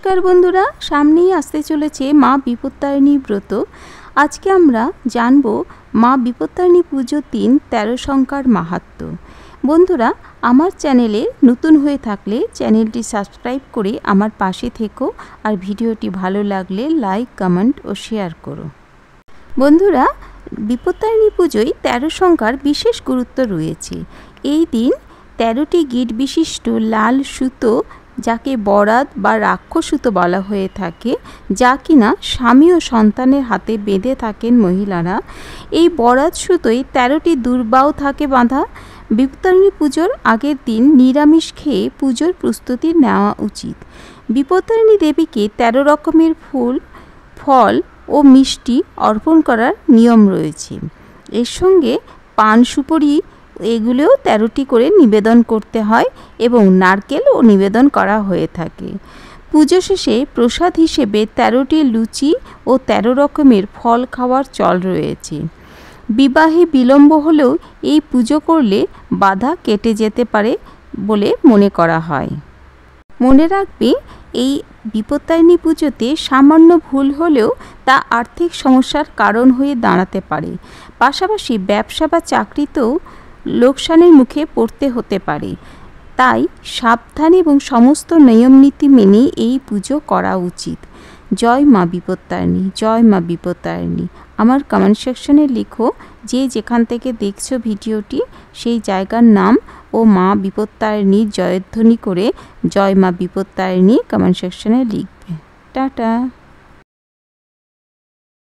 নমস্কার বন্ধুরা সামনেই আসতে চলেছে মা বিপত্তারিণী ব্রত আজকে আমরা জানব মা বিপত্তারিণী পুজো তিন তেরো সংখ্যার মাহাত্ম বন্ধুরা আমার চ্যানেলে নতুন হয়ে থাকলে চ্যানেলটি সাবস্ক্রাইব করে আমার পাশে থেকো আর ভিডিওটি ভালো লাগলে লাইক কমেন্ট ও শেয়ার করো বন্ধুরা বিপত্তারিণী পুজোয় তেরো সংখ্যার বিশেষ গুরুত্ব রয়েছে এই দিন তেরোটি গিট বিশিষ্ট লাল সুতো যাকে বরাত বা রাক্ষসূত বলা হয়ে থাকে যা কিনা স্বামী ও সন্তানের হাতে বেঁধে থাকেন মহিলারা এই বরাত সুতোয় তেরোটি দুর্বাও থাকে বাঁধা বিপত্তারিণী পুজোর আগের দিন নিরামিষ খেয়ে পুজোর প্রস্তুতি নেওয়া উচিত বিপত্তারিণী দেবীকে তেরো রকমের ফুল ফল ও মিষ্টি অর্পণ করার নিয়ম রয়েছে এর সঙ্গে পান সুপরি এগুলোও তেরোটি করে নিবেদন করতে হয় এবং নারকেলও নিবেদন করা হয়ে থাকে পুজো শেষে প্রসাদ হিসেবে তেরোটি লুচি ও তেরো রকমের ফল খাওয়ার চল রয়েছে বিবাহে বিলম্ব হলেও এই পুজো করলে বাধা কেটে যেতে পারে বলে মনে করা হয় মনে রাখবে এই বিপত্তায়নী পুজোতে সামান্য ভুল হলেও তা আর্থিক সমস্যার কারণ হয়ে দাঁড়াতে পারে পাশাপাশি ব্যবসা বা চাকরিতেও লোকসানের মুখে পড়তে হতে পারে তাই সাবধান এবং সমস্ত নিয়মনীতি মেনে এই পুজো করা উচিত জয় মা বিপত্তারিণী জয় মা বিপত্তারিণী আমার কমেন্ট সেকশনে লিখো যে যেখান থেকে দেখছো ভিডিওটি সেই জায়গার নাম ও মা বিপত্তারিণীর জয়ধ্বনি করে জয় মা বিপত্তারিণী কমেন্ট সেকশনে লিখবে টাটা